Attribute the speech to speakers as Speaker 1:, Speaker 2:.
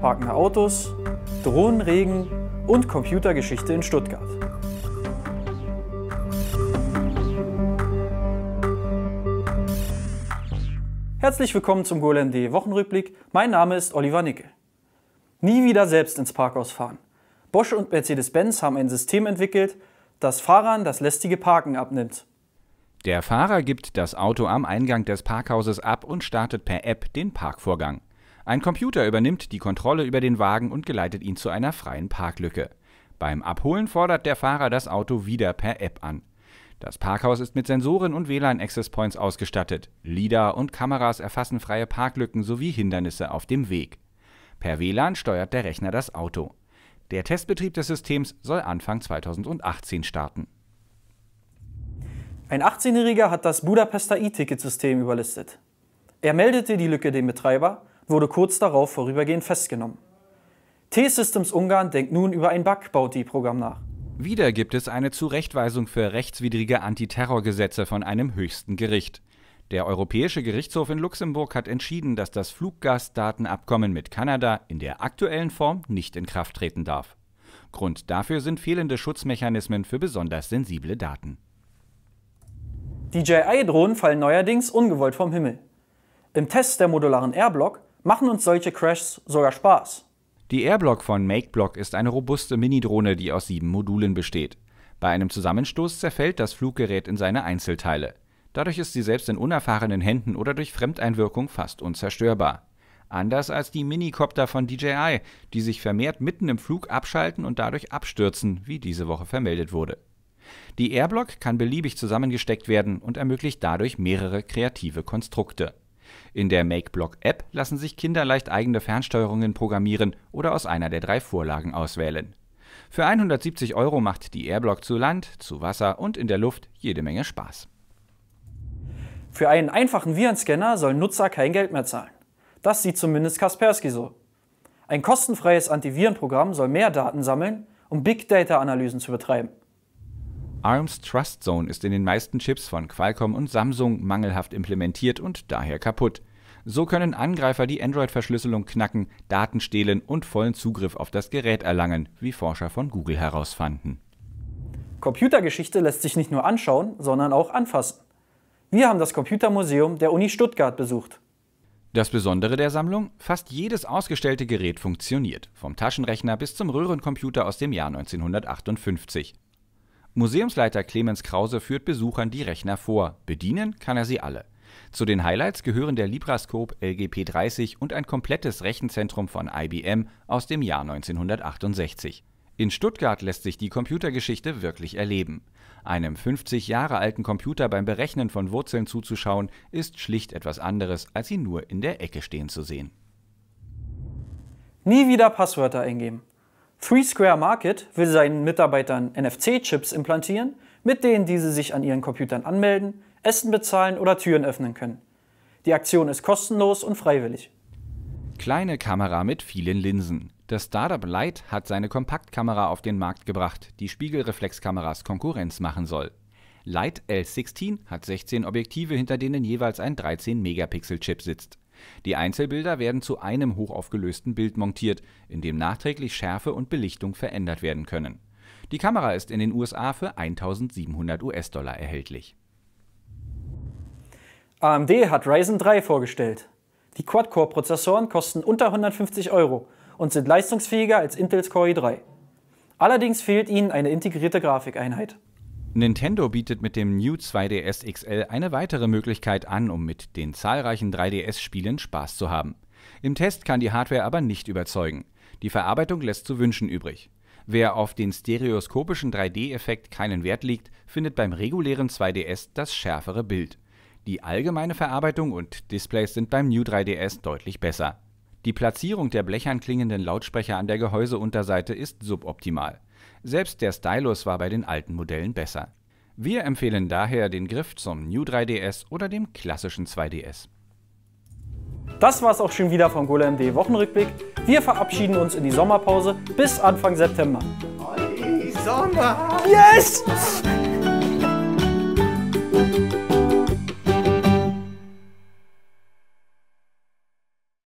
Speaker 1: parkende Autos, Drohnenregen und Computergeschichte in Stuttgart. Herzlich willkommen zum golem.de Wochenrückblick. Mein Name ist Oliver Nickel. Nie wieder selbst ins Parkhaus fahren. Bosch und Mercedes-Benz haben ein System entwickelt, das Fahrern das lästige Parken abnimmt.
Speaker 2: Der Fahrer gibt das Auto am Eingang des Parkhauses ab und startet per App den Parkvorgang. Ein Computer übernimmt die Kontrolle über den Wagen und geleitet ihn zu einer freien Parklücke. Beim Abholen fordert der Fahrer das Auto wieder per App an. Das Parkhaus ist mit Sensoren und WLAN-Access Points ausgestattet. LIDAR und Kameras erfassen freie Parklücken sowie Hindernisse auf dem Weg. Per WLAN steuert der Rechner das Auto. Der Testbetrieb des Systems soll Anfang 2018 starten. Ein 18-Jähriger hat das Budapester E-Ticket-System überlistet. Er
Speaker 1: meldete die Lücke dem Betreiber wurde kurz darauf vorübergehend festgenommen. T-Systems Ungarn denkt nun über ein Bug-Bounty-Programm nach.
Speaker 2: Wieder gibt es eine Zurechtweisung für rechtswidrige Antiterrorgesetze von einem höchsten Gericht. Der Europäische Gerichtshof in Luxemburg hat entschieden, dass das Fluggastdatenabkommen mit Kanada in der aktuellen Form nicht in Kraft treten darf. Grund dafür sind fehlende Schutzmechanismen für besonders sensible Daten. DJI-Drohnen fallen neuerdings ungewollt vom Himmel. Im Test der modularen Airblock machen uns solche Crashs sogar Spaß. Die Airblock von MakeBlock ist eine robuste Minidrohne, die aus sieben Modulen besteht. Bei einem Zusammenstoß zerfällt das Fluggerät in seine Einzelteile. Dadurch ist sie selbst in unerfahrenen Händen oder durch Fremdeinwirkung fast unzerstörbar. Anders als die Minicopter von DJI, die sich vermehrt mitten im Flug abschalten und dadurch abstürzen, wie diese Woche vermeldet wurde. Die Airblock kann beliebig zusammengesteckt werden und ermöglicht dadurch mehrere kreative Konstrukte. In der MakeBlock-App lassen sich Kinder leicht eigene Fernsteuerungen programmieren oder aus einer der drei Vorlagen auswählen. Für 170 Euro macht die Airblock zu Land, zu Wasser und in der Luft jede Menge Spaß. Für einen einfachen Virenscanner sollen Nutzer
Speaker 1: kein Geld mehr zahlen. Das sieht zumindest Kaspersky so. Ein kostenfreies Antivirenprogramm soll mehr Daten sammeln, um Big Data-Analysen zu betreiben.
Speaker 2: ARMs Trust Zone ist in den meisten Chips von Qualcomm und Samsung mangelhaft implementiert und daher kaputt. So können Angreifer die Android-Verschlüsselung knacken, Daten stehlen und vollen Zugriff auf das Gerät erlangen, wie Forscher von Google herausfanden.
Speaker 1: Computergeschichte lässt sich nicht nur anschauen, sondern auch anfassen. Wir haben das Computermuseum der Uni Stuttgart besucht.
Speaker 2: Das Besondere der Sammlung? Fast jedes ausgestellte Gerät funktioniert, vom Taschenrechner bis zum Röhrencomputer aus dem Jahr 1958. Museumsleiter Clemens Krause führt Besuchern die Rechner vor. Bedienen kann er sie alle. Zu den Highlights gehören der Librascope LGP30 und ein komplettes Rechenzentrum von IBM aus dem Jahr 1968. In Stuttgart lässt sich die Computergeschichte wirklich erleben. Einem 50 Jahre alten Computer beim Berechnen von Wurzeln zuzuschauen, ist schlicht etwas anderes, als ihn nur in der Ecke stehen zu sehen. Nie wieder Passwörter eingeben.
Speaker 1: Three Square Market will seinen Mitarbeitern NFC-Chips implantieren, mit denen diese sich an ihren Computern anmelden, Essen bezahlen oder Türen öffnen können. Die Aktion ist kostenlos und freiwillig.
Speaker 2: Kleine Kamera mit vielen Linsen. Das Startup Light hat seine Kompaktkamera auf den Markt gebracht, die Spiegelreflexkameras Konkurrenz machen soll. Light L16 hat 16 Objektive, hinter denen jeweils ein 13-Megapixel-Chip sitzt. Die Einzelbilder werden zu einem hochaufgelösten Bild montiert, in dem nachträglich Schärfe und Belichtung verändert werden können. Die Kamera ist in den USA für 1700 US-Dollar erhältlich. AMD
Speaker 1: hat Ryzen 3 vorgestellt. Die Quad-Core-Prozessoren kosten unter 150 Euro und sind leistungsfähiger als Intels Core i3. Allerdings fehlt ihnen eine integrierte Grafikeinheit.
Speaker 2: Nintendo bietet mit dem New 2DS XL eine weitere Möglichkeit an, um mit den zahlreichen 3DS-Spielen Spaß zu haben. Im Test kann die Hardware aber nicht überzeugen. Die Verarbeitung lässt zu wünschen übrig. Wer auf den stereoskopischen 3D-Effekt keinen Wert legt, findet beim regulären 2DS das schärfere Bild. Die allgemeine Verarbeitung und Displays sind beim New 3DS deutlich besser. Die Platzierung der blechern klingenden Lautsprecher an der Gehäuseunterseite ist suboptimal. Selbst der Stylus war bei den alten Modellen besser. Wir empfehlen daher den Griff zum New 3DS oder dem klassischen 2DS.
Speaker 1: Das war's auch schon wieder vom Golem D Wochenrückblick. Wir verabschieden uns in die Sommerpause bis Anfang September. Oh,
Speaker 2: die Sonne! Yes!